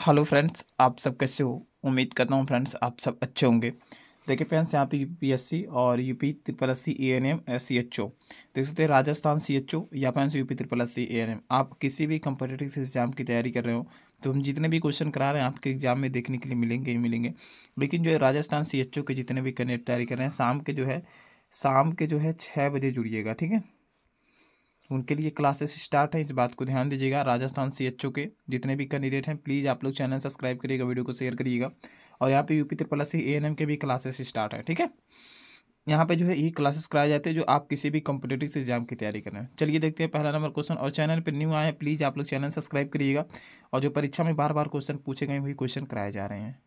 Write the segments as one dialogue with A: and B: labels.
A: hello friends आप सब कैसे हो उम्मीद करता हूँ फ्रेंड्स आप सब अच्छे होंगे देखिए फ्रेंड्स यहाँ पे यूपीएससी और UP triple S C A N M C H O देख सकते हैं राजस्थान सी एच ओ या friends UP triple S C A N M आप किसी भी कंपटेटिव एग्जाम की तैयारी कर रहे हो तो हम जितने भी क्वेश्चन करा रहे हैं आपके एग्जाम में देखने के लिए मिलेंगे ही मिलेंगे लेकिन जो है राजस्थान सी एच ओ के जितने भी कैंडिडेट तैयारी कर रहे हैं शाम के जो है शाम के जो है छः बजे जुड़िएगा ठीक है उनके लिए क्लासेस स्टार्ट है इस बात को ध्यान दीजिएगा राजस्थान सी एच के जितने भी कैंडिडेट हैं प्लीज़ आप लोग चैनल सब्सक्राइब करिएगा वीडियो को शेयर करिएगा और यहाँ पे यूपी त्रिपला सी ए के भी क्लासेस स्टार्ट है ठीक है यहाँ पे जो है ये क्लासेस कराए जाते हैं जो आप किसी भी कॉम्पिटेटिव एग्जाम की तैयारी कर रहे हैं चलिए देखते हैं पहला नंबर क्वेश्चन और चैनल पर न्यू आए हैं प्लीज़ आप लोग चैनल सब्सक्राइब करिएगा और जो परीक्षा में बार बार क्वेश्चन पूछे गए वही क्वेश्चन कराए जा रहे हैं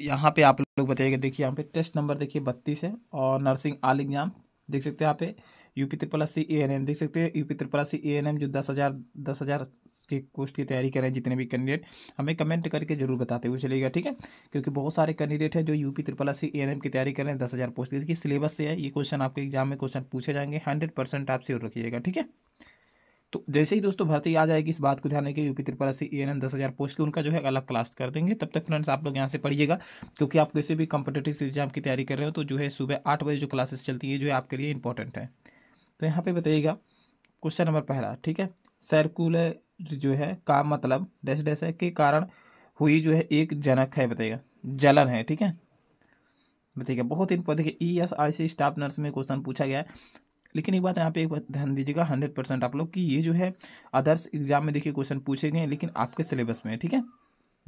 A: यहाँ पे आप लोग बताइएगा देखिए यहाँ पे टेस्ट नंबर देखिए बत्तीस है और नर्सिंग आल एग्जाम देख सकते हैं यहाँ पे UP triple C A N M देख सकते हैं UP triple C A N M जो दस हज़ार दस हज़ार के कोर्स की तैयारी कर रहे हैं जितने भी कैंडिडेट हमें कमेंट करके जरूर बताते हुए चलेगा ठीक है क्योंकि बहुत सारे कैंडिडेट हैं जो UP triple C A N M की तैयारी कर रहे हैं दस हज़ार पोस्ट की सिलेबस से है ये क्वेश्चन आपके एग्जाम में क्वेश्चन पूछे जाएंगे हंड्रेड परसेंट आप श्योर रखिएगा ठीक है तो जैसे ही दोस्तों भर्ती आ जाएगी इस बात को ध्यान रखिए यूपी त्रिपुरा ए एन दस हज़ार पोस्ट की उनका जो है अलग क्लास कर देंगे तब तक फ्रेंड्स आप लोग यहाँ से पढ़िएगा क्योंकि आप किसी भी कॉम्पिटेटिव एग्जाम की तैयारी कर रहे हो तो जो है सुबह आठ बजे जो क्लासेस चलती है जो है आपके लिए इंपॉर्टेंट है तो यहाँ पे बताइएगा क्वेश्चन नंबर पहला ठीक है सर्कुलर जो है का मतलब डैश डैश है के कारण हुई जो है एक जनक है बताइएगा जलन है ठीक है बताइएगा बहुत इंपॉर्टेंट है E S I C staff nurse में क्वेश्चन पूछा गया है लेकिन एक बात यहाँ पे एक बात ध्यान दीजिएगा हंड्रेड परसेंट आप लोग कि ये जो है अदर्स एग्जाम में देखिए क्वेश्चन पूछे गए लेकिन आपके सिलेबस में ठीक है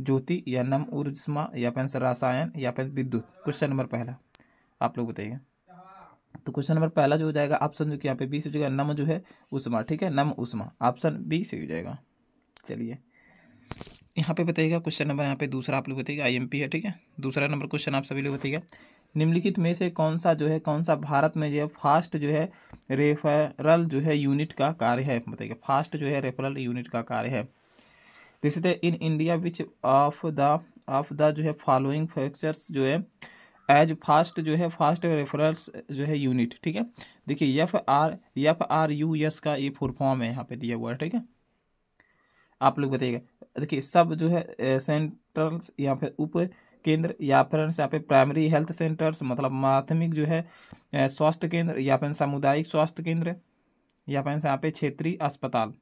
A: ज्योति या नम ऊर्जमा या फिर रसायन या फिर विद्युत क्वेश्चन नंबर पहला आप लोग बताइए तो क्वेश्चन नंबर पहला जो हो जाएगा ऑप्शन जो कि यहाँ पे बी से हो जाएगा नम जो है उष्मा ठीक है नम उष्मा ऑप्शन बी से हो जाएगा चलिए यहाँ पे बताइएगा क्वेश्चन नंबर यहाँ पे दूसरा आप लोग बताइएगा आईएमपी है ठीक है दूसरा नंबर क्वेश्चन आप सभी लोग बताइएगा निम्नलिखित में से कौन सा जो है कौन सा भारत में जो है फास्ट जो है रेफरल जो है यूनिट का कार्य है बताइएगा फास्ट जो है रेफरल यूनिट का कार्य है in India which of the of the जो है फॉलोइंग फैक्चर्स जो है एज फास्ट जो है फास्ट रेफरल्स जो है यूनिट ठीक है देखिए F R F R U S का ये फुल फॉर्म है यहाँ पे दिया हुआ है ठीक है आप लोग बताइएगा देखिए सब जो है सेंटर्स या फिर उप केंद्र या फिर यहाँ पे प्राइमरी हेल्थ सेंटर्स मतलब माध्यमिक जो है स्वास्थ्य केंद्र या फिर सामुदायिक स्वास्थ्य केंद्र या फिर यहाँ पे क्षेत्रीय अस्पताल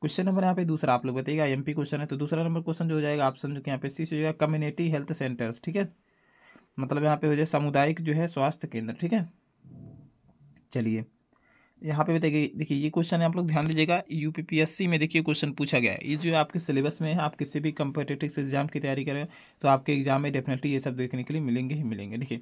A: क्वेश्चन नंबर यहाँ पे दूसरा आप लोग बताइएगा एमपी क्वेश्चन है तो दूसरा नंबर क्वेश्चन जो हो जाएगा ऑप्शन जो कि यहाँ पे सी से हो जाएगा कम्युनिटी हेल्थ सेंटर्स ठीक है मतलब यहाँ पे हो जाए सामुदायिक जो है स्वास्थ्य केंद्र ठीक है चलिए यहाँ पे बताइए देखिए ये क्वेश्चन आप लोग ध्यान दीजिएगा यूपीपीएससी में देखिए क्वेश्चन पूछा गया है ये जो आपके सिलेबस में है आप किसी भी कम्पिटेटिव एग्जाम की तैयारी करें तो आपके एग्जाम में डेफिनेटली ये सब देखने के लिए मिलेंगे ही मिलेंगे देखिए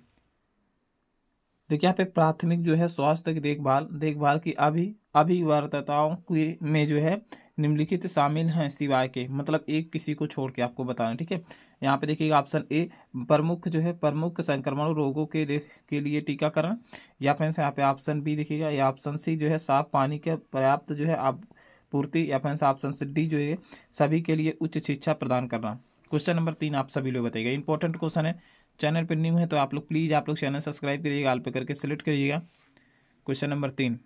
A: देखिए यहाँ पे प्राथमिक जो है स्वास्थ्य की देखभाल देखभाल की अभी अभिवर्तताओं के में जो है निम्नलिखित शामिल हैं सिवाय के मतलब एक किसी को छोड़ के आपको बताना ठीक है यहाँ पे देखिएगा ऑप्शन ए प्रमुख जो है प्रमुख संक्रमण रोगों के देख के लिए टीकाकरण या फिर यहाँ पे ऑप्शन बी देखिएगा या ऑप्शन सी जो है साफ पानी के पर्याप्त जो है आप पूर्ति या फिर ऑप्शन सी डी जो है सभी के लिए उच्च शिक्षा प्रदान करना क्वेश्चन नंबर तीन आप सभी लोग बताइएगा इंपॉर्टेंट क्वेश्चन है चैनल पर न्यू है तो आप लोग प्लीज़ आप लोग चैनल सब्सक्राइब करिएगा आल पे करके सेलेक्ट करिएगा क्वेश्चन नंबर तीन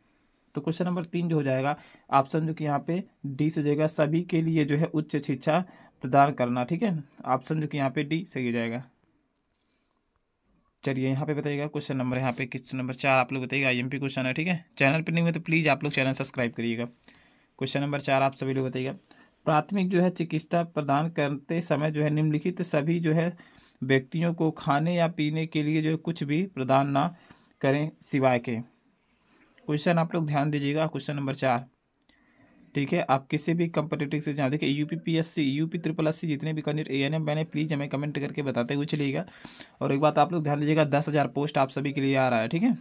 A: तो क्वेश्चन नंबर तीन जो हो जाएगा ऑप्शन जो कि यहाँ पे डी से हो जाएगा सभी के लिए जो है उच्च शिक्षा प्रदान करना ठीक है ऑप्शन जो कि यहाँ पे डी सही हो जाएगा चलिए यहाँ पे बताइएगा क्वेश्चन नंबर यहाँ पे क्वेश्चन नंबर चार आप लोग बताइएगा आई क्वेश्चन है ठीक है चैनल पर नहीं हुए तो प्लीज़ आप लोग चैनल सब्सक्राइब करिएगा क्वेश्चन नंबर चार आप सभी लोग बताइएगा प्राथमिक जो है चिकित्सा प्रदान करते समय जो है निम्नलिखित सभी जो है व्यक्तियों को खाने या पीने के लिए जो कुछ भी प्रदान ना करें सिवाय के क्वेश्चन आप लोग ध्यान दीजिएगा क्वेश्चन नंबर चार ठीक है आप किसी भी कंपटेटिव से जहाँ देखिए U P P S C U P triple S C जितने भी कैंडिडेट ए एन एम मैंने प्लीज़ हमें कमेंट करके बताते हुए चलिएगा और एक बात आप लोग ध्यान दीजिएगा दस हज़ार पोस्ट आप सभी के लिए आ रहा है ठीक है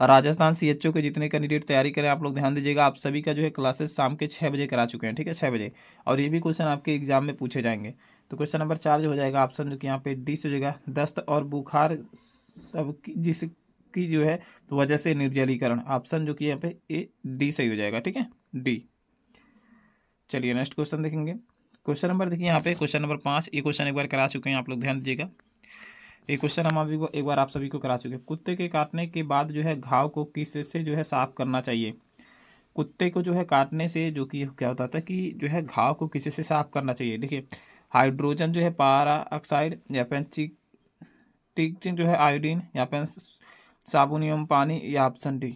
A: और राजस्थान सी एच ओ के जितने कैंडिडेट तैयारी करें आप लोग ध्यान दीजिएगा आप सभी का जो है क्लासेस शाम के छः बजे करा चुके हैं ठीक है छः बजे और ये भी क्वेश्चन आपके एग्जाम में पूछे जाएंगे तो क्वेश्चन नंबर चार जो हो जाएगा ऑप्शन यहाँ पे डी से हो जाएगा दस्त और बुखार सब जिस की जो है तो वजह से निर्जलीकरण ऑप्शन जो कि यहाँ पे ए डी सही हो जाएगा ठीक है डी चलिए नेक्स्ट क्वेश्चन देखेंगे क्वेश्चन नंबर देखिए यहाँ पे क्वेश्चन नंबर पाँच ये क्वेश्चन एक बार करा चुके हैं आप लोग ध्यान दीजिएगा ये क्वेश्चन हम अभी एक बार आप सभी को करा चुके हैं कुत्ते के काटने के बाद जो है घाव को किस से जो है साफ करना चाहिए कुत्ते को जो है काटने से जो कि क्या होता था कि जो है घाव को किसी से साफ करना चाहिए देखिए हाइड्रोजन जो है पारा ऑक्साइड या पेन जो है आयोडीन या पेन साबुन एवं पानी या ऑप्शन डी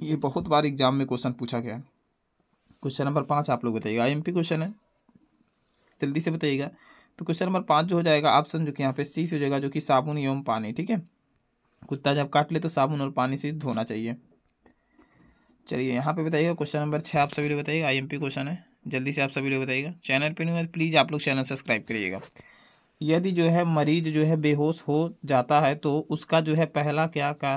A: ये बहुत बार एग्जाम में क्वेश्चन पूछा गया है क्वेश्चन नंबर पाँच आप लोग बताइएगा आई क्वेश्चन है जल्दी से बताइएगा तो क्वेश्चन नंबर पाँच जो हो जाएगा ऑप्शन जो कि यहाँ पे सी से हो जाएगा जो कि साबुन एवं पानी ठीक है कुत्ता जब काट ले तो साबुन और पानी से धोना चाहिए चलिए यहाँ पे बताइएगा क्वेश्चन नंबर छः आप सभी लोग बताइएगा आई क्वेश्चन है जल्दी से आप सभी लोग बताइएगा चैनल पर नहीं तो प्लीज़ आप लोग चैनल सब्सक्राइब करिएगा यदि जो है मरीज जो है बेहोश हो जाता है तो उसका जो है पहला क्या का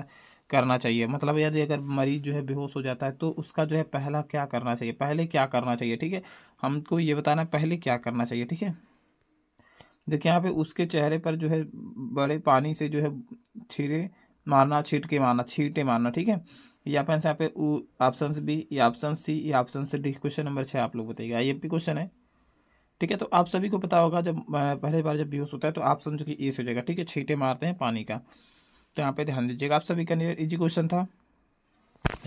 A: करना चाहिए मतलब यदि अगर मरीज जो है बेहोश हो जाता है तो उसका जो है पहला क्या करना चाहिए पहले क्या करना चाहिए ठीक है हमको ये बताना पहले क्या करना चाहिए ठीक है देखिए यहाँ पे उसके चेहरे पर जो है बड़े पानी से जो है छीरे मारना छिटके मारना छीटे मारना ठीक है या फिर यहाँ पे ऑप्शन बी या ऑप्शन सी या ऑप्शन डी क्वेश्चन नंबर छः आप लोग बताइएगा आई क्वेश्चन है ठीक है तो आप सभी को पता होगा जब पहले बार जब बेहोश होता है तो आप समझो कि से हो जाएगा ठीक है छीटे मारते हैं पानी का तो यहाँ पे ध्यान दीजिएगा आप सभी का नियर इजी क्वेश्चन था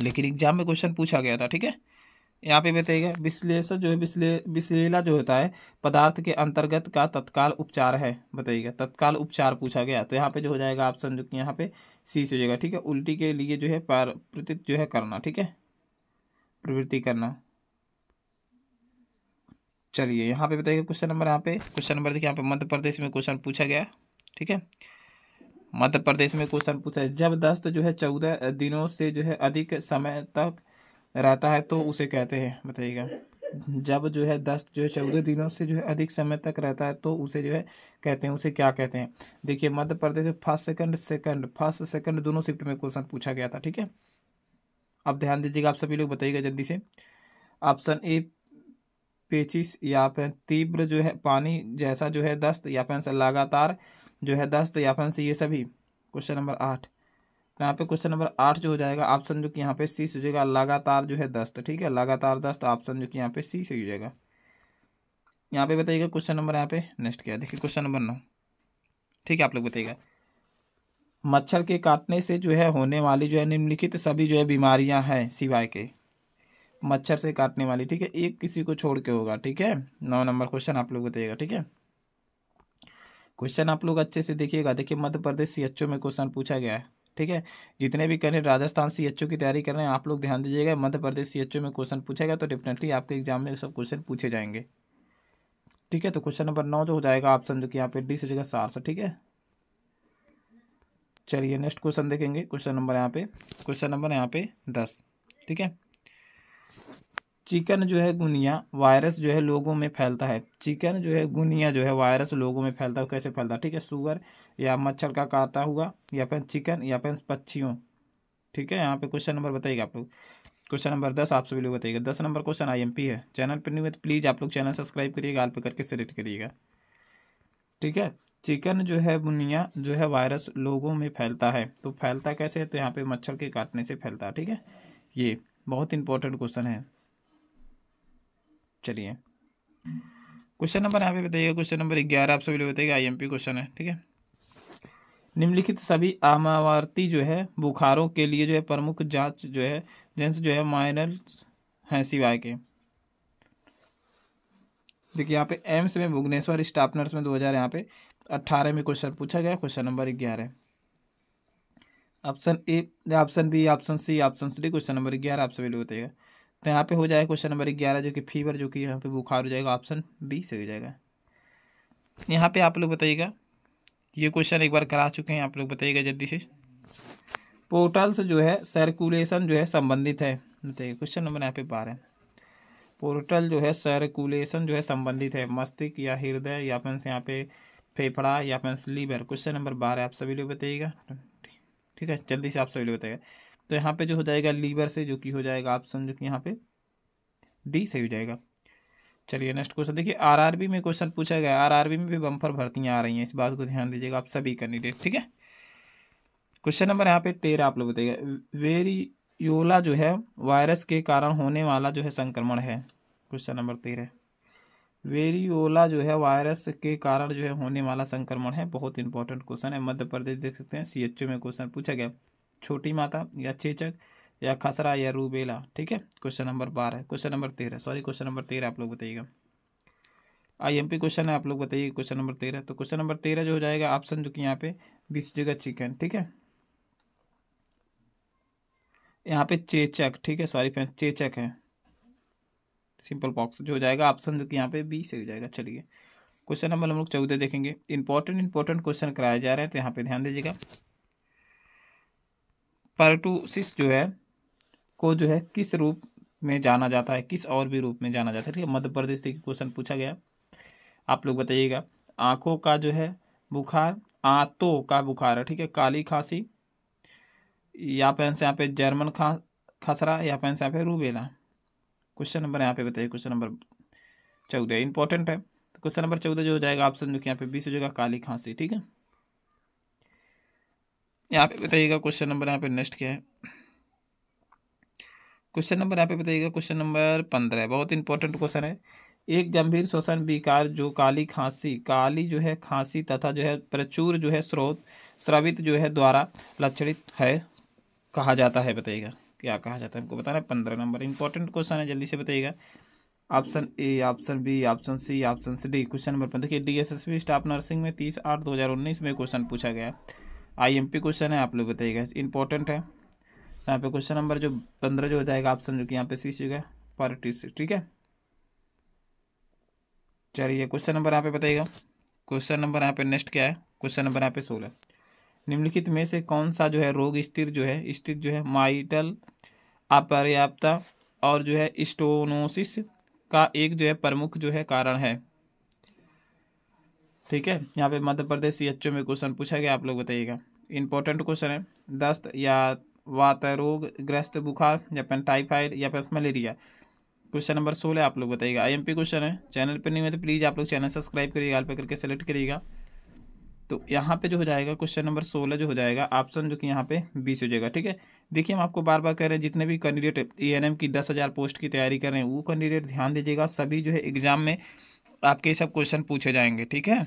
A: लेकिन एग्जाम में क्वेश्चन पूछा गया था ठीक है यहाँ पे बताइएगा विश्लेषण जो है विश्ले विश्लेला जो होता है पदार्थ के अंतर्गत का तत्काल उपचार है बताइएगा तत्काल उपचार पूछा गया तो यहाँ पे जो हो जाएगा आप समझो कि यहाँ पे सी से हो जाएगा ठीक है उल्टी के लिए जो है प्रवृत्ति जो है करना ठीक है प्रवृत्ति करना चलिए यहाँ पे बताइएगा क्वेश्चन नंबर यहाँ पे क्वेश्चन नंबर देखिए यहाँ पे मध्य प्रदेश में क्वेश्चन पूछा गया ठीक है मध्य प्रदेश में क्वेश्चन पूछा है जब दस्त जो है चौदह दिनों से जो है अधिक समय तक रहता है तो उसे कहते हैं बताइएगा जब जो है दस्त जो है चौदह दिनों से जो है अधिक समय तक रहता है तो उसे जो है कहते हैं उसे क्या कहते हैं देखिए मध्य प्रदेश में first second second first second दोनों शिफ्ट में क्वेश्चन पूछा गया था ठीक है अब ध्यान दीजिएगा आप सभी लोग बताइएगा जल्दी से ऑप्शन ए पेचिस या फिर तीव्र जो है पानी जैसा जो है दस्त या फिर लगातार जो है दस्त या फिर ये सभी क्वेश्चन नंबर आठ तो यहाँ पे क्वेश्चन नंबर आठ जो हो जाएगा ऑप्शन जो कि यहाँ पे सी सही जाएगा लगातार जो है दस्त ठीक है लगातार दस्त ऑप्शन जो कि यहाँ पे सी से हो जाएगा यहाँ पे बताइएगा क्वेश्चन नंबर यहाँ पे नेक्स्ट क्या देखिए क्वेश्चन नंबर नौ ठीक है आप लोग बताइएगा मच्छर के काटने से जो है होने वाली जो है निम्नलिखित सभी जो है बीमारियां हैं सिवाय के मच्छर से काटने वाली ठीक है एक किसी को छोड़ के होगा ठीक है नौ नंबर क्वेश्चन आप लोग बताइएगा ठीक है क्वेश्चन आप लोग अच्छे से देखिएगा देखिए मध्य प्रदेश सी में क्वेश्चन पूछा गया है ठीक है जितने भी करें राजस्थान सी की तैयारी कर रहे हैं आप लोग ध्यान दीजिएगा मध्य प्रदेश सी में क्वेश्चन पूछा गया तो डेफिनेटली आपके एग्जाम में सब क्वेश्चन पूछे जाएंगे ठीक है तो क्वेश्चन नंबर नौ जो हो जाएगा आप समझो कि यहाँ पे डी से हो जाएगा सार सा ठीक है चलिए नेक्स्ट क्वेश्चन देखेंगे क्वेश्चन नंबर यहाँ पे क्वेश्चन नंबर यहाँ पे दस ठीक है चिकन जो है गुनिया वायरस जो है लोगों में फैलता है चिकन जो है गुनिया जो है वायरस लोगों में फैलता है कैसे फैलता है ठीक है शुगर या मच्छर का काटा हुआ या फिर चिकन या फिर पक्षियों ठीक है यहाँ पे क्वेश्चन नंबर बताइएगा आप लोग क्वेश्चन नंबर दस आप सभी लोग बताइएगा दस नंबर क्वेश्चन आई है चैनल पर नहीं हुए तो प्लीज़ आप लोग चैनल सब्सक्राइब करिएगा आल पे करके सेलेक्ट करिएगा ठीक है चिकन जो है बुनिया जो है वायरस लोगों में फैलता है तो फैलता कैसे है तो यहाँ पे मच्छर के काटने से फैलता है ठीक है ये बहुत इंपॉर्टेंट क्वेश्चन है चलिए क्वेश्चन नंबर यहाँ पे बताइएगा क्वेश्चन नंबर ग्यारह आप सभी लोग बताइएगा आईएमपी क्वेश्चन है ठीक है निम्नलिखित सभी आमावर्ती जो है बुखारों के लिए जो है प्रमुख जांच जो है जेंस जो है माइनर हैं सिवाय के देखिए यहाँ पे एम्स में भुवनेश्वर स्टाफनर्स में दो हज़ार यहाँ पे अट्ठारह में क्वेश्चन पूछा गया क्वेश्चन नंबर ग्यारह option A option B option C option D question number ग्यारह आप सभी लोग बताइएगा तो यहाँ पे हो जाएगा क्वेश्चन नंबर ग्यारह जो कि फीवर जो कि यहाँ पे बुखार हो जाएगा ऑप्शन बी सही हो जाएगा यहाँ पे आप लोग बताइएगा ये क्वेश्चन एक बार करा चुके हैं आप लोग बताइएगा जल्दी से पोर्टल से जो है सर्कुलेशन जो है संबंधित है बताइए क्वेश्चन नंबर यहाँ पे बारह पोर्टल जो है सर्कुलेशन जो है संबंधित है मस्तिष्क या हृदय या फिर यहाँ पे फेफड़ा या फिर लीवर क्वेश्चन नंबर बारह आप सभी लोग बताइएगा ठीक है जल्दी से आप सभी लोग बताइएगा तो यहाँ पे जो हो जाएगा लीवर से जो कि हो जाएगा ऑप्शन जो कि यहाँ पे डी सही हो जाएगा चलिए नेक्स्ट क्वेश्चन देखिए आरआरबी में क्वेश्चन पूछा गया आरआरबी में भी बम्पर भर्तियाँ आ रही हैं इस बात को ध्यान दीजिएगा आप सभी कैंडिडेट ठीक है क्वेश्चन नंबर यहाँ पे तेरह आप लोग बताइएगा वेरियोला जो है वायरस के कारण होने वाला जो है संक्रमण है क्वेश्चन नंबर तेरह वेरियोला जो है वायरस के कारण जो है होने वाला संक्रमण है बहुत इंपॉर्टेंट क्वेश्चन है मध्य प्रदेश देख सकते हैं सी में क्वेश्चन पूछा गया छोटी माता या चेचक या खसरा या रूबेला ठीक है क्वेश्चन नंबर बारह क्वेश्चन नंबर तेरह सॉरी क्वेश्चन नंबर तेरह आप लोग बताइएगा आईएमपी क्वेश्चन है आप लोग बताइए क्वेश्चन नंबर तेरह तो क्वेश्चन नंबर तेरह जो हो जाएगा ऑप्शन जो कि यहाँ पे बीस जगह चिकन ठीक है यहाँ पे चेचक ठीक है सॉरी फ्रेंड चेचक है सिंपल बॉक्स जो हो जाएगा ऑप्शन जो कि यहाँ पे बी सही हो जाएगा चलिए क्वेश्चन नंबर हम लोग चौदह देखेंगे इंपॉर्टेंट इंपॉर्टेंट क्वेश्चन कराए जा रहे हैं तो यहाँ पे ध्यान दीजिएगा पर्टूसिस जो है को जो है किस रूप में जाना जाता है किस और भी रूप में जाना जाता है ठीक है मध्य प्रदेश से क्वेश्चन पूछा गया आप लोग बताइएगा आँखों का जो है बुखार आतों का बुखार है ठीक है काली खांसी या पे आंसर यहाँ पे जर्मन खा खसरा या पे आंसर यहाँ पे रूबेला क्वेश्चन नंबर यहाँ पे बताइए क्वेश्चन नंबर चौदह इंपॉर्टेंट है तो क्वेश्चन नंबर चौदह जो हो जाएगा ऑप्शन जो कि यहाँ पे बीस हो जाएगा काली खांसी ठीक है यहाँ पे बताइएगा क्वेश्चन नंबर यहाँ पे नेक्स्ट क्या है क्वेश्चन नंबर यहाँ पे बताइएगा क्वेश्चन नंबर पंद्रह बहुत इंपॉर्टेंट क्वेश्चन है एक गंभीर श्वसन विकार जो काली खांसी काली जो है खांसी तथा जो है प्रचुर जो है स्रोत स्रावित जो है द्वारा लक्षणित है कहा जाता है बताइएगा क्या कहा जाता है हमको बताना पंद्रह नंबर इंपॉर्टेंट क्वेश्चन है जल्दी से बताइएगा option A option B option C option C D question number पंद्रह देखिए D S S staff nursing में तीस आठ दो हज़ार उन्नीस में क्वेश्चन पूछा गया आईएमपी क्वेश्चन है आप लोग बताइएगा इंपॉर्टेंट है यहाँ पे क्वेश्चन नंबर जो पंद्रह जो हो जाएगा आप समझो कि यहाँ पे सी सी पार्टी से ठीक है चलिए क्वेश्चन नंबर यहाँ पे बताइएगा क्वेश्चन नंबर यहाँ पे नेक्स्ट क्या है क्वेश्चन नंबर यहाँ पे सोलह निम्नलिखित में से कौन सा जो है रोग स्थिर जो है स्थिर जो है माइटल अपर्याप्ता और जो है स्टोनोसिस का एक जो है प्रमुख जो है कारण है ठीक है यहाँ पे मध्य प्रदेश सी में क्वेश्चन पूछा गया आप लोग बताइएगा इंपॉर्टेंट क्वेश्चन है दस्त या वात रोग ग्रस्त बुखार या फिर टाइफाइड या फिर मलेरिया क्वेश्चन नंबर सोलह आप लोग बताइएगा आईएमपी क्वेश्चन है चैनल पर नहीं हुए तो प्लीज़ आप लोग चैनल सब्सक्राइब करिएगा पे करके सेलेक्ट करिएगा तो यहाँ पे जो हो जाएगा क्वेश्चन नंबर सोलह जो हो जाएगा ऑप्शन जो कि यहाँ पे बीस हो जाएगा ठीक है देखिए हम आपको बार बार कह रहे हैं जितने भी कैंडिडेट ई की दस हज़ार पोस्ट की तैयारी कर रहे हैं वो कैंडिडेट ध्यान दीजिएगा सभी जो है एग्जाम में आपके सब क्वेश्चन पूछे जाएंगे ठीक है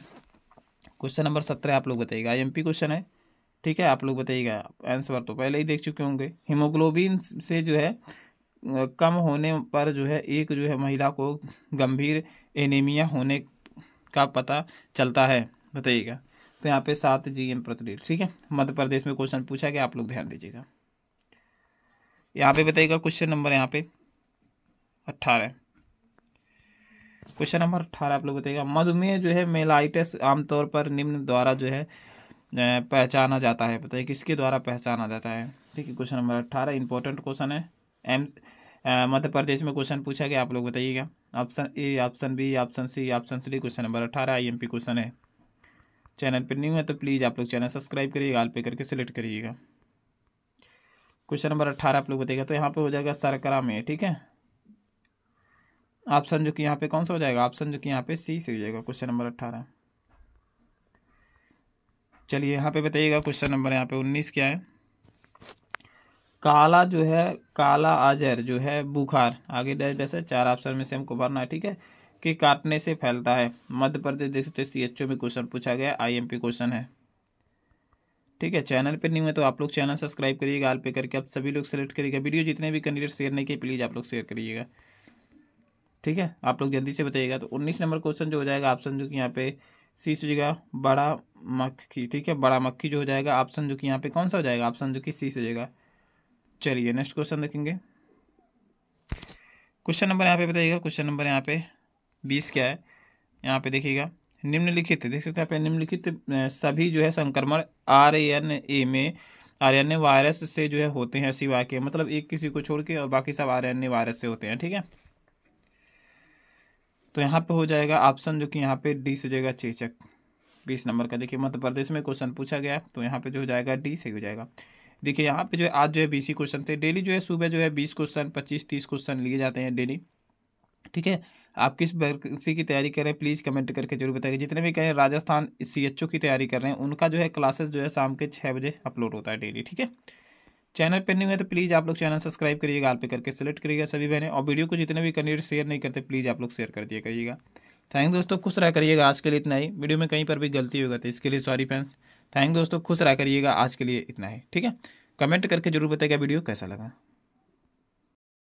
A: क्वेश्चन नंबर सत्रह आप लोग बताइएगा आई क्वेश्चन है ठीक है आप लोग बताइएगा आंसर तो पहले ही देख चुके होंगे हीमोग्लोबिन से जो है कम होने पर जो है एक जो है महिला को गंभीर एनीमिया होने का पता चलता है बताइएगा तो यहाँ पे सात जी एम प्रति ठीक है मध्य प्रदेश में क्वेश्चन पूछा गया आप लोग ध्यान दीजिएगा यहाँ पे बताइएगा क्वेश्चन नंबर यहाँ पे अट्ठारह क्वेश्चन नंबर अट्ठारह आप लोग बताइएगा मधुमेह जो है मेलाइटिस आमतौर पर निम्न द्वारा जो है पहचाना जाता है बताइए किसके द्वारा पहचाना जाता है ठीक है क्वेश्चन नंबर अट्ठारह इंपॉर्टेंट क्वेश्चन है एम मध्य प्रदेश में क्वेश्चन पूछा गया आप लोग बताइएगा option A option B option C option C question number अठारह पी क्वेश्चन है चैनल पर न्यू है तो प्लीज़ आप लोग चैनल सब्सक्राइब करिएगा आल पे करके सेलेक्ट करिएगा क्वेश्चन नंबर अट्ठारह आप लोग बताइएगा तो यहाँ पे हो जाएगा सरकरा में ठीक है ऑप्शन जो कि यहाँ पे कौन सा हो जाएगा ऑप्शन जो कि यहाँ पे सी से हो जाएगा क्वेश्चन नंबर अट्ठारह चलिए यहाँ पे बताइएगा क्वेश्चन नंबर यहाँ पे उन्नीस क्या है काला जो है काला आजर जो है बुखार आगे डैश डे चार ऑप्शन में से हमको भरना है ठीक है कि काटने से फैलता है मध्य प्रदेश देख सकते सी एच ओ में क्वेश्चन पूछा गया आई एम पी क्वेश्चन है ठीक है चैनल पर नहीं हुए तो आप लोग चैनल सब्सक्राइब करिएगा आल पे करके आप सभी लोग सेलेक्ट करिएगा वीडियो जितने भी कैंडिडेट शेयर नहीं किए प्लीज़ आप लोग शेयर करिएगा ठीक है आप लोग जल्दी से बताइएगा तो उन्नीस नंबर क्वेश्चन जो हो जाएगा ऑप्शन जो कि यहाँ पे सी से जगह बड़ा मक्खी ठीक है बड़ा मक्खी जो हो जाएगा ऑप्शन जो कि यहाँ पे कौन सा हो जाएगा ऑप्शन जो कि सी से जगह चलिए नेक्स्ट क्वेश्चन देखेंगे क्वेश्चन नंबर यहाँ पे बताइएगा क्वेश्चन नंबर यहाँ पे बीस क्या है यहाँ पे देखिएगा निम्नलिखित देख सकते हैं यहाँ पे निम्नलिखित सभी जो है संक्रमण आर एन ए में आर एन ए वायरस से जो है होते हैं सिवा के मतलब एक किसी को छोड़ के और बाकी सब आर एन ए वायरस से होते हैं ठीक है तो यहाँ पे हो जाएगा ऑप्शन जो कि यहाँ पे डी से हो जाएगा चेचक बीस नंबर का देखिए मध्य प्रदेश में क्वेश्चन पूछा गया तो यहाँ पे जो हो जाएगा डी से हो जाएगा देखिए यहाँ पे जो है आज जो है बीसी क्वेश्चन थे डेली जो है सुबह जो है बीस क्वेश्चन पच्चीस तीस क्वेश्चन लिए जाते हैं डेली ठीक है आप किस वैकेंसी की तैयारी कर रहे हैं प्लीज़ कमेंट करके जरूर बताइए जितने भी कहें राजस्थान सी की तैयारी कर रहे हैं उनका जो है क्लासेस जो है शाम के छः बजे अपलोड होता है डेली ठीक है चैनल पर नहीं हुए तो प्लीज़ आप लोग चैनल सब्सक्राइब करिएगा आल पे करके सेलेक्ट करिएगा सभी बहने और वीडियो को जितने भी कैंडिडेट शेयर नहीं करते प्लीज़ आप लोग शेयर कर दिया करिएगा थैंक दोस्तों खुश रहा करिएगा आज के लिए इतना ही वीडियो में कहीं पर भी गलती होगा तो इसके लिए सॉरी फैंस थैंक दोस्तों खुश रहा करिएगा आज के लिए इतना ही ठीक है कमेंट करके जरूर बताएगा वीडियो कैसा लगा